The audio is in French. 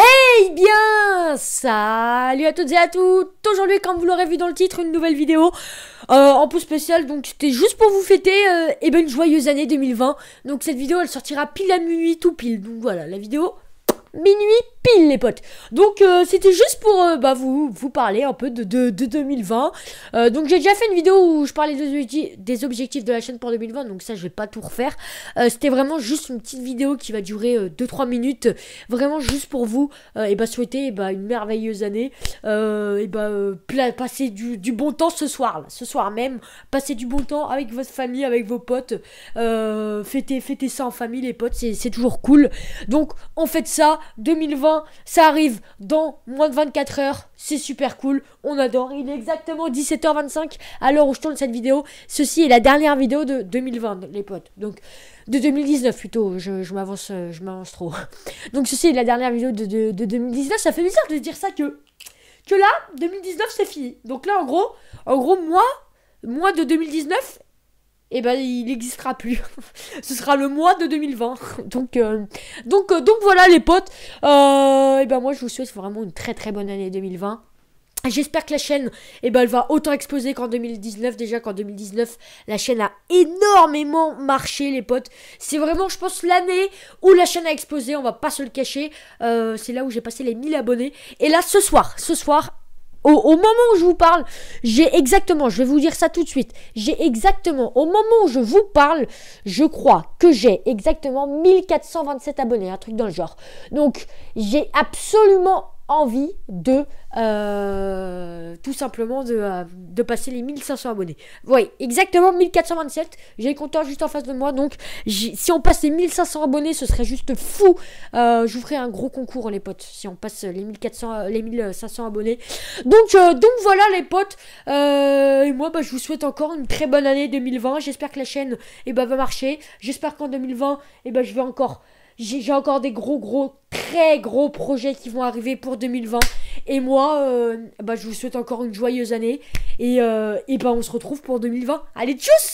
Hey bien Salut à toutes et à tous Aujourd'hui, comme vous l'aurez vu dans le titre, une nouvelle vidéo euh, en pouce spécial. Donc, c'était juste pour vous fêter et euh, eh ben une joyeuse année 2020. Donc, cette vidéo, elle sortira pile à minuit, tout pile. Donc, voilà, la vidéo, minuit pile les potes. Donc euh, c'était juste pour euh, bah, vous, vous parler un peu de, 2020. Euh, donc j'ai déjà fait une vidéo où je parlais des objectifs de la chaîne pour 2020, donc ça je vais pas tout refaire. c'était vraiment juste une petite vidéo qui va durer 2-3 minutes, vraiment juste pour vous et bah, souhaiter bah, une merveilleuse année. et bah, passer du, bon temps ce soir, là, ce soir même, passer du bon temps avec votre famille, avec vos potes, fêter, fêter ça en famille les potes, c'est toujours cool. Donc en fait ça. 2020, ça arrive dans moins de 24 heures. C'est super cool. On adore. Il est exactement 17h25 à l'heure où je tourne cette vidéo. Ceci est la dernière vidéo de 2020, les potes. Donc, de 2019 plutôt. Je, m'avance euh, je m'avance trop. Donc, ceci est la dernière vidéo de, 2019. Ça fait bizarre de dire ça que que là, 2019, c'est fini. Donc là, en gros, en gros, moi, moi de 2019, et eh ben il n'existera plus. Ce sera le mois de 2020. donc, euh, donc, euh, donc voilà les potes. et euh, eh ben moi je vous souhaite vraiment une très très bonne année 2020. J'espère que la chaîne, eh ben, elle va autant exploser qu'en 2019. Déjà qu'en 2019, la chaîne a énormément marché, les potes. C'est vraiment, je pense, l'année où la chaîne a explosé. On va pas se le cacher. c'est là où j'ai passé les 1000 abonnés. Et là, ce soir, ce soir, au, moment où je vous parle, j'ai exactement, je vais vous dire ça tout de suite, j'ai exactement, au moment où je vous parle, je crois que j'ai exactement 1427 abonnés, un truc dans le genre. Donc j'ai absolument envie de euh, tout simplement de, euh, passer les 1500 abonnés. Oui, exactement 1427. J'ai le juste en face de moi. Donc, si on passe les 1500 abonnés, ce serait juste fou. Euh, je vous ferai un gros concours, hein, les potes, si on passe les, 1400, les 1500 abonnés. Donc, donc voilà, les potes. et moi, bah, je vous souhaite encore une très bonne année 2020. J'espère que la chaîne eh ben va marcher. J'espère qu'en 2020, eh ben, je vais encore j'ai encore des gros, gros, très gros projets qui vont arriver pour 2020. Et moi, euh, bah, je vous souhaite encore une joyeuse année. Et, euh, et ben, on se retrouve pour 2020. Allez, tchuss